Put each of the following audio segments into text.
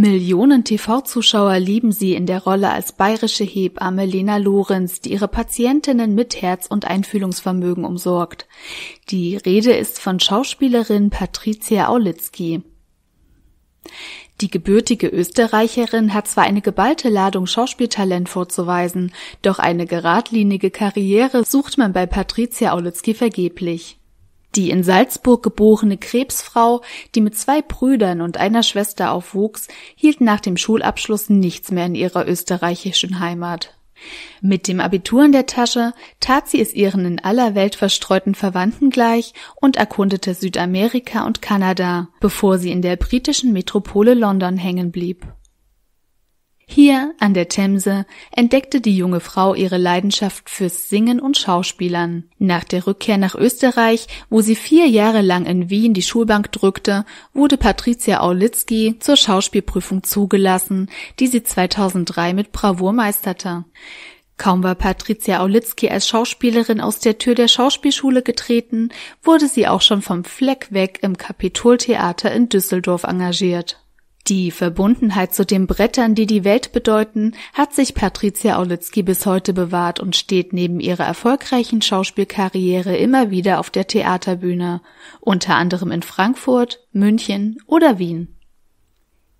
Millionen TV-Zuschauer lieben sie in der Rolle als bayerische Hebamme Lena Lorenz, die ihre Patientinnen mit Herz und Einfühlungsvermögen umsorgt. Die Rede ist von Schauspielerin Patricia Aulitzki. Die gebürtige Österreicherin hat zwar eine geballte Ladung Schauspieltalent vorzuweisen, doch eine geradlinige Karriere sucht man bei Patricia Aulitzki vergeblich. Die in Salzburg geborene Krebsfrau, die mit zwei Brüdern und einer Schwester aufwuchs, hielt nach dem Schulabschluss nichts mehr in ihrer österreichischen Heimat. Mit dem Abitur in der Tasche tat sie es ihren in aller Welt verstreuten Verwandten gleich und erkundete Südamerika und Kanada, bevor sie in der britischen Metropole London hängen blieb. Hier an der Themse entdeckte die junge Frau ihre Leidenschaft fürs Singen und Schauspielern. Nach der Rückkehr nach Österreich, wo sie vier Jahre lang in Wien die Schulbank drückte, wurde Patricia Aulitzki zur Schauspielprüfung zugelassen, die sie 2003 mit Bravour meisterte. Kaum war Patricia Aulitzki als Schauspielerin aus der Tür der Schauspielschule getreten, wurde sie auch schon vom Fleck weg im Kapitoltheater in Düsseldorf engagiert. Die Verbundenheit zu den Brettern, die die Welt bedeuten, hat sich Patricia Aulitzky bis heute bewahrt und steht neben ihrer erfolgreichen Schauspielkarriere immer wieder auf der Theaterbühne, unter anderem in Frankfurt, München oder Wien.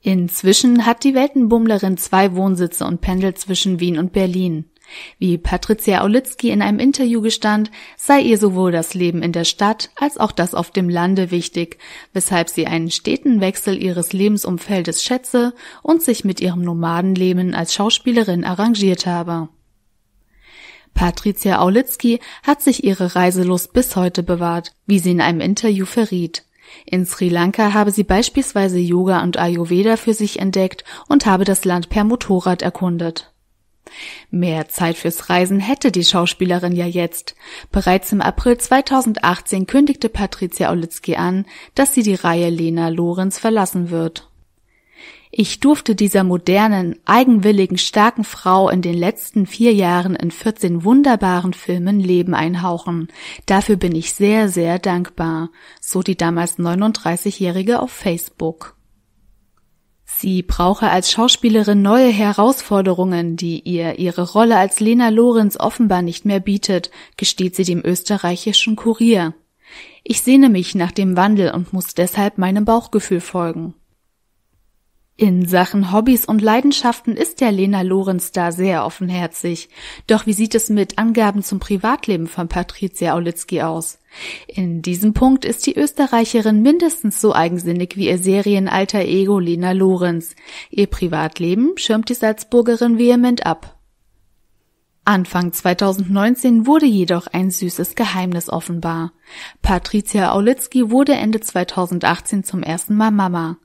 Inzwischen hat die Weltenbummlerin zwei Wohnsitze und pendelt zwischen Wien und Berlin. Wie Patricia Aulitzky in einem Interview gestand, sei ihr sowohl das Leben in der Stadt als auch das auf dem Lande wichtig, weshalb sie einen steten Wechsel ihres Lebensumfeldes schätze und sich mit ihrem Nomadenleben als Schauspielerin arrangiert habe. Patricia Aulitzky hat sich ihre Reiselust bis heute bewahrt, wie sie in einem Interview verriet. In Sri Lanka habe sie beispielsweise Yoga und Ayurveda für sich entdeckt und habe das Land per Motorrad erkundet. Mehr Zeit fürs Reisen hätte die Schauspielerin ja jetzt. Bereits im April 2018 kündigte Patricia Olitzky an, dass sie die Reihe Lena Lorenz verlassen wird. Ich durfte dieser modernen, eigenwilligen, starken Frau in den letzten vier Jahren in 14 wunderbaren Filmen Leben einhauchen. Dafür bin ich sehr, sehr dankbar, so die damals 39-Jährige auf Facebook. Sie brauche als Schauspielerin neue Herausforderungen, die ihr ihre Rolle als Lena Lorenz offenbar nicht mehr bietet, gesteht sie dem österreichischen Kurier. Ich sehne mich nach dem Wandel und muss deshalb meinem Bauchgefühl folgen. In Sachen Hobbys und Leidenschaften ist der Lena Lorenz da sehr offenherzig. Doch wie sieht es mit Angaben zum Privatleben von Patricia Aulitzki aus? In diesem Punkt ist die Österreicherin mindestens so eigensinnig wie ihr Serienalter Ego Lena Lorenz. Ihr Privatleben schirmt die Salzburgerin vehement ab. Anfang 2019 wurde jedoch ein süßes Geheimnis offenbar. Patricia Aulitzki wurde Ende 2018 zum ersten Mal Mama.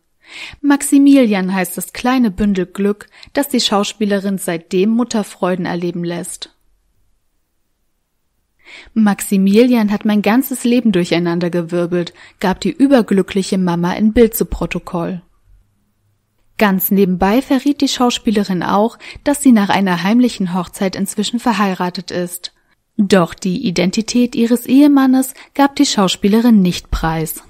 Maximilian heißt das kleine Bündel Glück, das die Schauspielerin seitdem Mutterfreuden erleben lässt. Maximilian hat mein ganzes Leben durcheinander gewirbelt, gab die überglückliche Mama in Bild zu Protokoll. Ganz nebenbei verriet die Schauspielerin auch, dass sie nach einer heimlichen Hochzeit inzwischen verheiratet ist. Doch die Identität ihres Ehemannes gab die Schauspielerin nicht preis.